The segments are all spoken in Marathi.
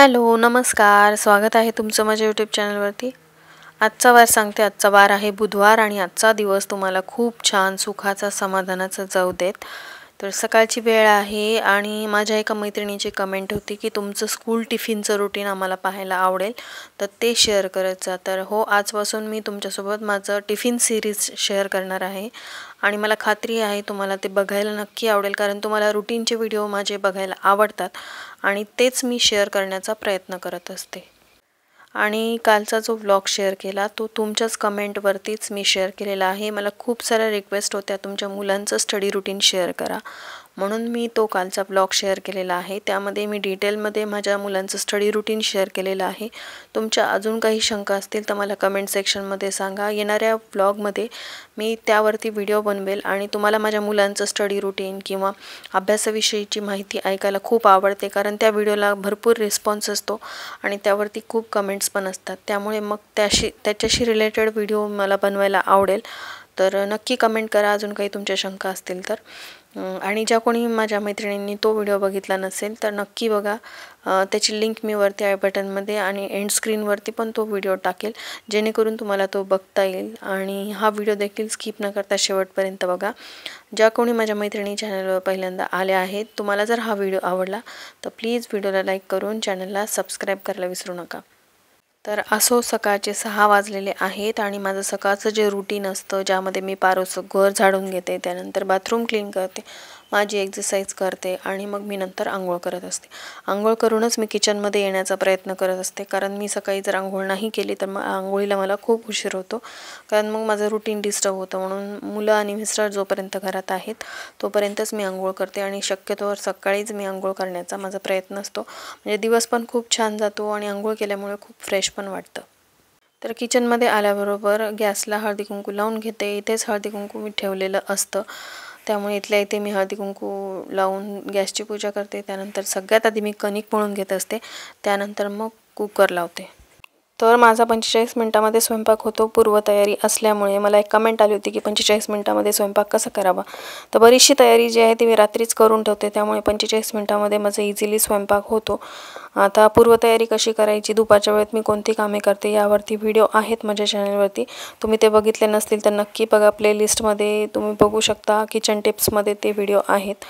हॅलो नमस्कार स्वागत आहे तुमचं माझ्या यूट्यूब चॅनलवरती आजचा वार सांगते आजचा वार आहे बुधवार आणि आजचा दिवस तुम्हाला खूप छान सुखाचा समाधानाचा जाऊ देत तर सकाळची वेळ आहे आणि माझ्या एका मैत्रिणीची कमेंट होती की तुमचं स्कूल टिफिनचं रुटीन आम्हाला पाहायला आवडेल तर ते शेअर करायचं तर हो आजपासून मी तुमच्यासोबत माझं टिफिन सिरीज शेअर करणार आहे आणि मला खात्री आहे तुम्हाला ते बघायला नक्की आवडेल कारण तुम्हाला रुटीनचे व्हिडिओ माझे बघायला आवडतात आणि तेच मी शेअर करण्याचा प्रयत्न करत असते आणि कालचा जो व्लॉग शेअर केला तो तुमच्याच कमेंटवरतीच मी शेअर केलेला आहे मला खूप साऱ्या रिक्वेस्ट होत्या तुमच्या मुलांचं स्टडी रुटीन शेअर करा म्हणून मी तो कालचा ब्लॉग शेअर केलेला आहे त्यामध्ये मी डिटेलमध्ये माझ्या मुलांचं स्टडी रुटीन शेअर केलेलं आहे तुमच्या अजून काही शंका असतील तर मला कमेंट सेक्शनमध्ये सांगा येणाऱ्या ब्लॉगमध्ये मी त्यावरती व्हिडिओ बनवेल आणि तुम्हाला माझ्या मुलांचं स्टडी रुटीन किंवा अभ्यासाविषयीची माहिती ऐकायला खूप आवडते कारण त्या व्हिडिओला भरपूर रिस्पॉन्स असतो आणि त्यावरती खूप कमेंट्स पण असतात त्यामुळे मग त्याशी त्याच्याशी रिलेटेड व्हिडिओ मला बनवायला आवडेल तर नक्की कमेंट करा अजून काही तुमच्या शंका असतील तर आणि ज्या कोणी माझ्या मैत्रिणींनी तो व्हिडिओ बघितला नसेल तर नक्की बघा त्याची लिंक मी वरती आय बटनमध्ये आणि एंड स्क्रीनवरती पण तो व्हिडिओ टाकेल जेणेकरून तुम्हाला तो बघता येईल आणि हा व्हिडिओ देखील स्किप न करता शेवटपर्यंत बघा ज्या कोणी माझ्या मैत्रिणी चॅनलवर पहिल्यांदा आल्या आहेत तुम्हाला जर हा व्हिडिओ आवडला तर प्लीज व्हिडिओला लाईक करून चॅनलला सबस्क्राईब करायला विसरू नका तर असो सकाळचे सहा वाजलेले आहेत आणि माझं सकाळचं जे रुटीन असतं ज्यामध्ये मी पारोसं घर झाडून घेते त्यानंतर बाथरूम क्लीन करते माझी एक्झरसाईज करते आणि मग मी नंतर आंघोळ करत असते आंघोळ करूनच मी किचनमध्ये येण्याचा प्रयत्न करत असते कारण मी सकाळी जर आंघोळ नाही केली तर मग आंघोळीला मला खूप उशीर होतो कारण मग माझं रुटीन डिस्टर्ब होतं म्हणून मुलं आणि मिस्टर जोपर्यंत घरात आहेत तोपर्यंतच मी आंघोळ करते आणि शक्यतोवर सकाळीच मी आंघोळ करण्याचा माझा प्रयत्न असतो म्हणजे दिवस पण खूप छान जातो आणि आंघोळ केल्यामुळे खूप फ्रेश पण वाटतं तर किचनमध्ये आल्याबरोबर गॅसला हळदी कुंकू लावून घेते इथेच हळदी कुंकू मी ठेवलेलं असतं त्यामुळे इथल्या इथे मी हळदी कुंकू लावून गॅसची पूजा करते त्यानंतर सगळ्यात आधी मी कणिक म्हणून घेत असते त्यानंतर मग कुकर लावते तर माझा पंचेचाळीस मिनटामध्ये स्वयंपाक होतो पूर्वतयारी असल्यामुळे मला एक कमेंट आली होती की पंचेचाळीस मिनटामध्ये स्वयंपाक कसा करावा तर बरीचशी तयारी जी आहे ती मी रात्रीच करून ठेवते त्यामुळे पंचेचाळीस मिनटामध्ये माझा इझिली स्वयंपाक होतो आता पूर्वतयारी कशी करायची दुपारच्या वेळेत मी कोणती कामे करते यावरती व्हिडिओ आहेत माझ्या चॅनलवरती तुम्ही ते बघितले नसतील तर नक्की बघा प्लेलिस्टमध्ये तुम्ही बघू शकता किचन टिप्समध्ये ते व्हिडिओ आहेत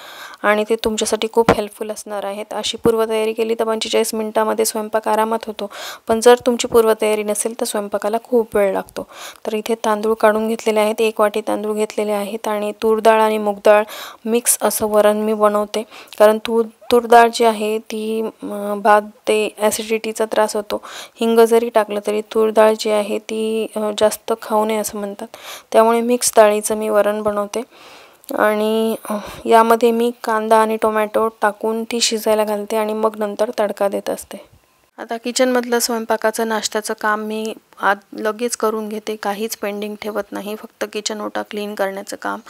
आणि ते तुमच्यासाठी खूप हेल्पफुल असणार आहेत अशी पूर्वतयारी केली तर पंचेचाळीस मिनटामध्ये स्वयंपाक आरामात होतो पण जर तुमची पूर्वतयारी नसेल तर स्वयंपाकाला खूप वेळ लागतो तर इथे तांदूळ काढून घेतलेले आहेत एक वाटी तांदूळ घेतलेले आहेत आणि तूर डाळ आणि मूग मिक्स असं वरण मी बनवते कारण तूर तूर डाळ जी आहे ती भात ते ॲसिडिटीचा त्रास होतो हिंग जरी टाकलं तरी तूर डाळ जी आहे ती जास्त खाऊ नये असं म्हणतात त्यामुळे मिक्स डाळीचं मी वरण बनवते आणि यामध्ये मी कांदा आणि टोमॅटो टाकून ती शिजायला घालते आणि मग नंतर तडका देत असते आता किचनमधलं स्वयंपाकाचं नाश्त्याचं काम मी आत लगेच करून घेते काहीच पेंडिंग ठेवत नाही फक्त किचन ओटा क्लीन करण्याचं काम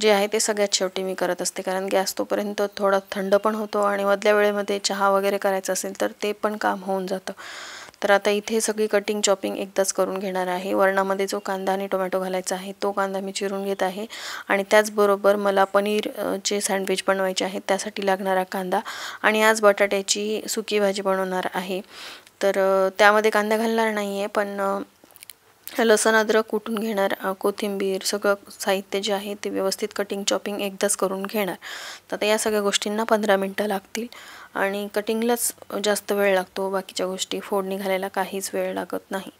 जे आहे ते सगळ्यात शेवटी मी करत असते कारण गॅस तोपर्यंत थोडा थंड पण होतो आणि मधल्या वेळेमध्ये चहा वगैरे करायचं असेल तर ते पण काम होऊन जातं तर आता इथे सगळी कटिंग चॉपिंग एकदाच करून घेणार आहे वरणामध्ये जो कांदा आणि टोमॅटो घालायचा आहे तो कांदा मी चिरून घेत आहे आणि त्याचबरोबर मला पनीरचे सँडविच बनवायचे आहेत त्यासाठी लागणारा कांदा आणि आज बटाट्याची सुकी भाजी बनवणार आहे तर त्यामध्ये कांदा घालणार नाही आहे पण लसण अद्रक कुटून घेणार कोथिंबीर सगळं साहित्य जे आहे ते व्यवस्थित कटिंग चॉपिंग एकदाच करून घेणार तर आता या सगळ्या गोष्टींना पंधरा मिनटं लागतील आणि कटिंगलाच जास्त वेळ लागतो बाकीच्या गोष्टी फोडणी घालायला काहीच वेळ लागत नाही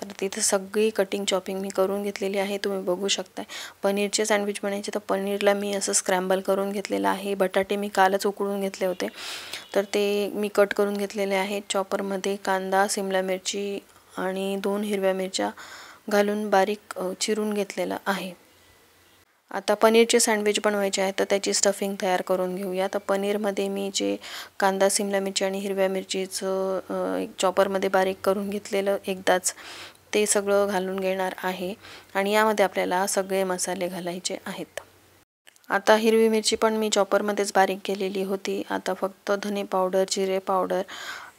तर तिथे सगळी कटिंग चॉपिंग मी करून घेतलेली आहे तुम्ही बघू शकताय पनीरचे सँडविच बनायचे तर पनीरला मी असं स्क्रॅम्बल करून घेतलेलं आहे बटाटे मी कालच उकळून घेतले होते तर ते मी कट करून घेतलेले आहेत चॉपरमध्ये कांदा सिमला मिरची आणि दोन हिरव्या मिरच्या घालून बारीक चिरून घेतलेलं आहे आता पनीरचे सँडविच बनवायचे आहे तर त्याची स्टफिंग तयार करून घेऊया तर पनीरमध्ये मी जे कांदा सिमला मिरची आणि हिरव्या मिरचीचं चॉपरमध्ये बारीक करून घेतलेलं एकदाच ते सगळं घालून घेणार आहे आणि यामध्ये आपल्याला सगळे मसाले घालायचे आहेत आता हिरवी मिरची पण मी चॉपरमध्येच बारीक केलेली होती आता फक्त धने पावडर जिरे पावडर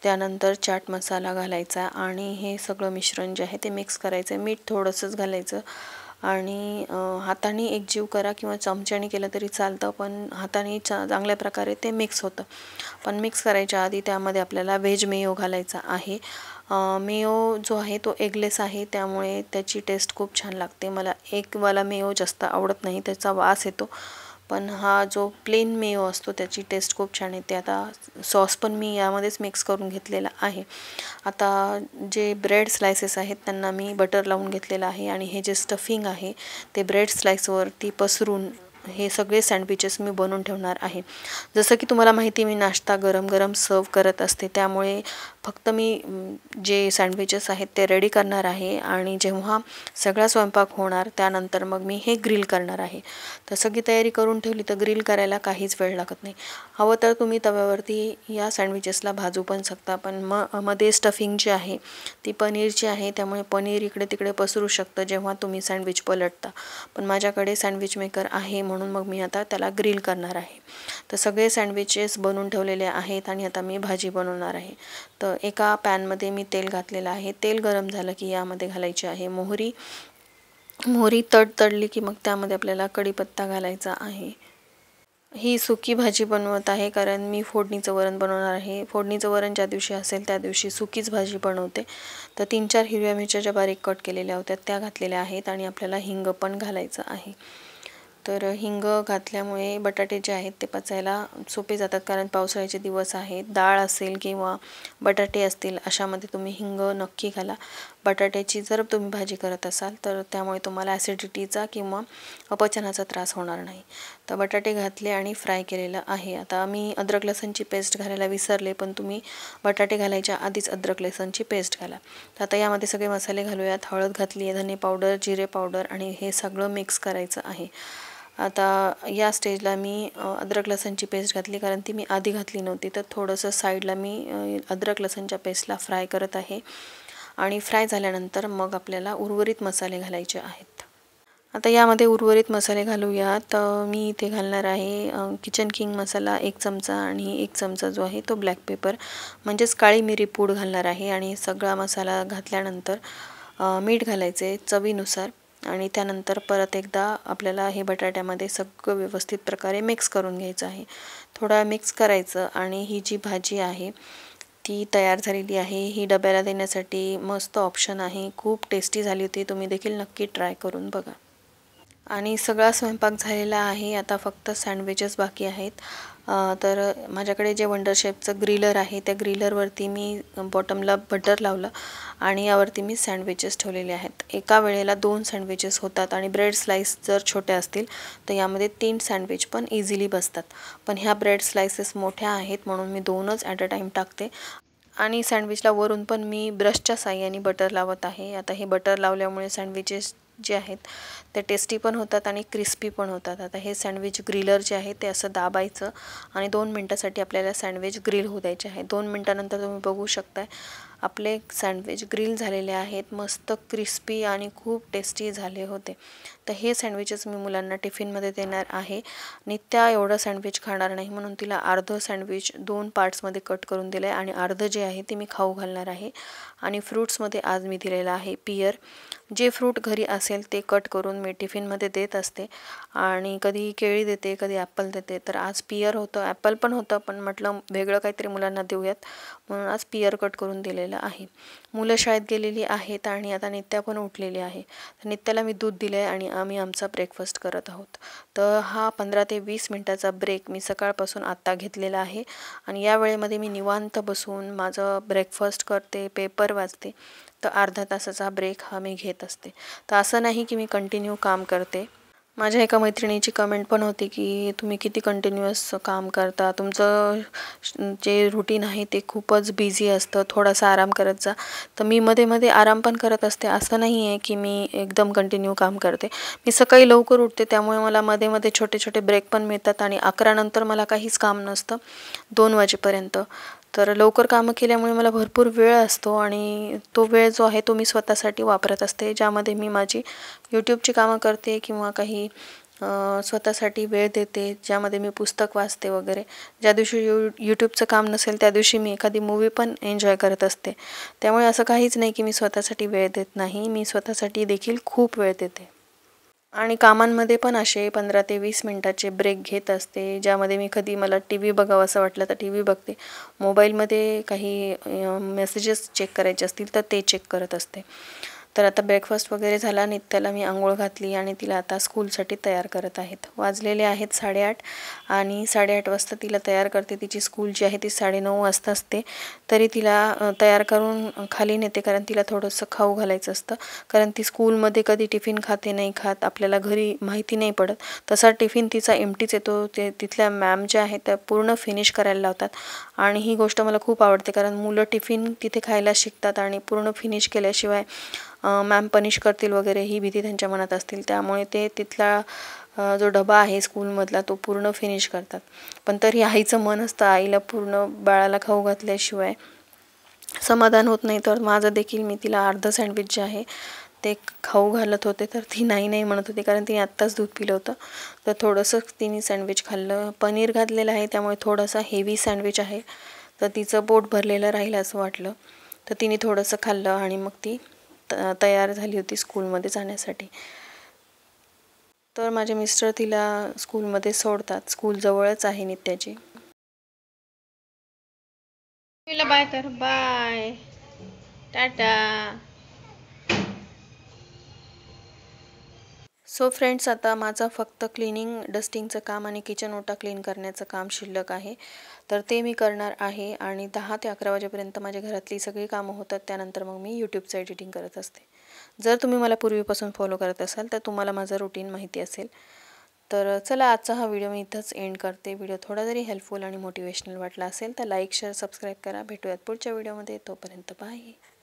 त्यानंतर चाट मसाला घालायचा आणि हे सगळं मिश्रण जे आहे ते मिक्स करायचं मीठ थोडंसंच घालायचं आणि हाताने एकजीव करा किंवा चमच्याने केलं तरी चालतं पण हाताने चा चांगल्या प्रकारे ते मिक्स होतं पण मिक्स करायच्या आधी त्यामध्ये आपल्याला व्हेज मेयो घालायचा आहे मेयो जो आहे तो एगलेस आहे त्यामुळे त्याची टेस्ट खूप छान लागते मला एकवाला मेयो जास्त आवडत नाही त्याचा वास येतो पण हा जो प्लेन मेयो असतो त्याची टेस्ट खूप छान येते आता सॉस पण मी यामध्येच मिक्स करून घेतलेला आहे आता जे ब्रेड स्लायसेस आहेत त्यांना मी बटर लावून घेतलेलं आहे आणि हे जे स्टफिंग आहे ते ब्रेड स्लाइसवरती पसरून हे सगळे सँडविचेस मी बनवून ठेवणार आहे जसं की तुम्हाला माहिती मी नाश्ता गरम गरम सर्व करत असते त्यामुळे फक्त मी जे सँडविचेस आहेत ते रेडी करणार आहे आणि जेव्हा सगळा स्वयंपाक होणार त्यानंतर मग मी हे ग्रिल करणार आहे तर सगळी तयारी करून ठेवली तर ग्रिल करायला काहीच वेळ लागत नाही हवं तर तुम्ही तव्यावरती या सँडविचेसला भाजू पण शकता पण म मध्ये स्टफिंग जी आहे ती पनीरची आहे त्यामुळे पनीर इकडे तिकडे पसरू शकतं जेव्हा तुम्ही सँडविच पलटता पण माझ्याकडे सँडविच मेकर आहे म्हणून मग मी आता त्याला ग्रिल करणार आहे तर सगळे सँडविचेस बनवून ठेवलेले आहेत आणि आता मी भाजी बनवणार आहे तर एका पॅनमध्ये मी तेल घातलेलं आहे तेल गरम झालं की यामध्ये घालायची आहे मोहरी मोहरी तड तडली की मग त्यामध्ये आपल्याला कडीपत्ता घालायचा आहे ही सुकी भाजी बनवत आहे कारण मी फोडणीचं वरण बनवणार आहे फोडणीचं वरण ज्या दिवशी असेल त्या दिवशी सुकीच भाजी बनवते तर तीन चार हिरव्या मिरच्या ज्या बारीक कट केलेल्या होत्या त्या घातलेल्या आहेत आणि आपल्याला हिंग पण घालायचं आहे तर हिंग घातल्यामुळे बटाटे जे आहेत ते पचायला सोपे जातात कारण पावसाळ्याचे दिवस आहेत डाळ असेल किंवा बटाटे असतील अशामध्ये तुम्ही हिंग नक्की घाला बटाट्याची जर तुम्ही भाजी करत असाल तर त्यामुळे तुम्हाला ॲसिडिटीचा किंवा अपचनाचा त्रास होणार नाही तर बटाटे घातले आणि फ्राय केलेलं आहे आता मी अद्रक लसणची पेस्ट घालायला विसरले पण तुम्ही बटाटे घालायच्या आधीच अद्रक लसणची पेस्ट घाला तर आता यामध्ये सगळे मसाले घालूयात हळद घातली आहे धने पावडर जिरे पावडर आणि हे सगळं मिक्स करायचं आहे आता या स्टेजला मी अद्रक लसणची पेस्ट घातली कारण ती मी आधी घातली नव्हती तर थोडंसं साईडला मी अद्रक लसणच्या पेस्टला फ्राय करत आहे आणि फ्राय झाल्यानंतर मग आपल्याला उर्वरित मसाले घालायचे आहेत आता यामध्ये उर्वरित मसाले घालूया तर मी इथे घालणार आहे किचन किंग मसाला एक चमचा आणि एक चमचा जो आहे तो ब्लॅक पेपर म्हणजेच काळी मिरी पूड घालणार आहे आणि सगळा मसाला घातल्यानंतर मीठ घालायचे चवीनुसार आणि त्यानंतर परत एकदा आपल्याला हे बटाट्यामध्ये सगळं व्यवस्थित प्रकारे मिक्स करून घ्यायचं आहे थोडा मिक्स करायचं आणि ही जी भाजी आहे ती तयार झालेली आहे ही डब्याला देण्यासाठी मस्त ऑप्शन आहे खूप टेस्टी झाली होती तुम्ही देखील नक्की ट्राय करून बघा आणि सगळा स्वयंपाक झालेला आहे आता फक्त सँडविचेस बाकी आहेत तर माझ्याकडे जे वंडर शेपचं ग्रिलर आहे त्या ग्रिलरवरती मी बॉटमला बटर लावलं आणि यावरती मी सँडविचेस ठेवलेले आहेत एका वेळेला दोन सँडविचेस होतात आणि ब्रेड स्लाईस जर छोटे असतील तर यामध्ये तीन सँडविच पण इझिली बसतात पण ह्या ब्रेड स्लाइसेस मोठ्या आहेत म्हणून मी दोनच ॲट अ टाईम टाकते आणि सँडविचला वरून पण मी ब्रशच्या साह्याने बटर लावत आहे आता हे बटर लावल्यामुळे सँडविचेस जे आहेत ते टेस्टी पण होतात आणि क्रिस्पी पण होतात आता हे सँडविच ग्रिलर जे आहे ते असं दाबायचं आणि दोन मिनटासाठी आपल्याला सँडविच ग्रिल होऊ द्यायचे आहे दोन मिनटानंतर तुम्ही बघू शकताय आपले सँडविच ग्रिल झालेले आहेत मस्त क्रिस्पी आणि खूप टेस्टी झाले होते तर हे सँडविचेस मी मुलांना टिफिनमध्ये देणार आहे आणि त्या एवढं सँडविच खाणार नाही म्हणून तिला अर्धं सँडविच दोन पार्ट्समध्ये कट करून दिलं आहे आणि अर्धं जे आहे ते मी खाऊ घालणार आहे आणि फ्रूट्समध्ये आज मी दिलेलं आहे पियर जे फ्रूट घरी असेल ते कट करून मी टिफिनमध्ये देत असते आणि कधी केळी देते कधी ॲपल देते तर आज पियर होतं ॲपल पण होतं पण म्हटलं वेगळं काहीतरी मुलांना देऊयात म्हणून आज पियर कट करून दिलेलं आहे मुलं शाळेत गेलेली आहेत आणि आता नित्या पण उठलेली आहे तर नित्याला मी दूध दिलं आहे आणि आम्ही आमचा ब्रेकफास्ट करत आहोत तर हा पंधरा ते वीस मिनटाचा ब्रेक मी सकाळपासून आत्ता घेतलेला आहे आणि या वेळेमध्ये मी निवांत बसून माझं ब्रेकफास्ट करते पेपर वाचते तर अर्धा तासाचा ब्रेक हा मी घेत असते तर असं नाही की मी कंटिन्यू काम करते माझ्या एका मैत्रिणीची कमेंट पण होती की तुम्ही किती कंटिन्युअस काम करता तुमचं जे रुटीन आहे ते खूपच बिझी असतं थोडासा आराम करत जा तर मी मध्ये मध्ये आराम पण करत असते असं नाही आहे की मी एकदम कंटिन्यू काम करते मी सकाळी लवकर उठते त्यामुळे मला मध्ये मध्ये छोटे छोटे ब्रेक पण मिळतात आणि अकरानंतर मला काहीच काम नसतं दोन वाजेपर्यंत तर लवकर कामं केल्यामुळे मला भरपूर वेळ असतो आणि तो वेळ जो आहे तो मी स्वतःसाठी वापरत असते ज्यामध्ये मी माझी यूट्यूबची कामं करते किंवा काही स्वतःसाठी वेळ देते ज्यामध्ये मी पुस्तक वाचते वगैरे ज्या दिवशी यू यूट्यूबचं काम नसेल त्या दिवशी मी एखादी मूवी पण एन्जॉय करत असते त्यामुळे असं काहीच नाही की मी स्वतःसाठी वेळ देत नाही मी स्वतःसाठी देखील खूप वेळ देते आणि कामांमध्ये पण असे पंधरा ते वीस मिनटाचे ब्रेक घेत असते ज्यामध्ये मी कधी मला टी व्ही बघावं असं वाटलं तर टी व्ही बघते मोबाईलमध्ये काही मेसेजेस चेक करायचे असतील तर ते चेक करत असते तर आता ब्रेकफास्ट वगैरे झाला त्याला मी आंघोळ घातली आणि तिला आता स्कूलसाठी तयार करत आहेत वाजलेले आहेत साडेआठ आणि साडेआठ वाजता तिला तयार करते तिची स्कूल जी आहे ती साडेनऊ वाजता असते तरी तिला तयार करून खाली नेते कारण तिला थोडंसं खाऊ घालायचं असतं कारण ती स्कूलमध्ये कधी टिफिन खाते नाही खात आपल्याला घरी माहिती नाही पडत तसा टिफिन तिचा एमटीच येतो ते तिथल्या मॅम ज्या आहेत त्या पूर्ण फिनिश करायला लावतात आणि ही गोष्ट मला खूप आवडते कारण मुलं टिफिन तिथे खायला शिकतात आणि पूर्ण फिनिश केल्याशिवाय मॅम पनिश करतील वगैरे ही भीती त्यांच्या मनात असतील त्यामुळे ते तिथला जो डबा आहे स्कूलमधला तो पूर्ण फिनिश करतात पण तरी आईचं मन असतं आईला पूर्ण बाळाला खाऊ घातल्याशिवाय समाधान होत नाही तर माझं देखील मी तिला अर्धं सँडविच जे आहे ते खाऊ घालत होते तर ती नाही नाही म्हणत होती कारण तिने आत्ताच दूध पिलं होतं तर थोडंसं तिने सँडविच खाल्लं पनीर घातलेलं आहे त्यामुळे थोडंसं हेवी सँडविच आहे तर तिचं पोट भरलेलं राहील असं वाटलं तर तिने थोडंसं खाल्लं आणि मग ती तयार झाली होती स्कूल स्कूलमध्ये जाण्यासाठी तर माझे मिस्टर तिला स्कूलमध्ये सोडतात स्कूल जवळच आहे नित्याची बाय तर बाय टाटा सो फ्रेंड्स आता माझा फक्त क्लिनिंग डस्टिंगचं काम आणि किचन ओटा क्लीन करण्याचं काम शिल्लक आहे तर ते मी करणार आहे आणि दहा ते अकरा वाजेपर्यंत माझ्या घरातली सगळी कामं होतात त्यानंतर मग मी यूट्यूबचं एडिटिंग करत असते जर तुम्ही मला पूर्वीपासून फॉलो करत असाल तर तुम्हाला माझं रुटीन माहिती असेल तर चला आजचा हा व्हिडिओ मी इथंच एंड करते व्हिडिओ थोडा जरी हेल्पफुल आणि मोटिवेशनल वाटला असेल तर लाईक शेअर सबस्क्राईब करा भेटूयात पुढच्या व्हिडिओमध्ये तोपर्यंत पाहिजे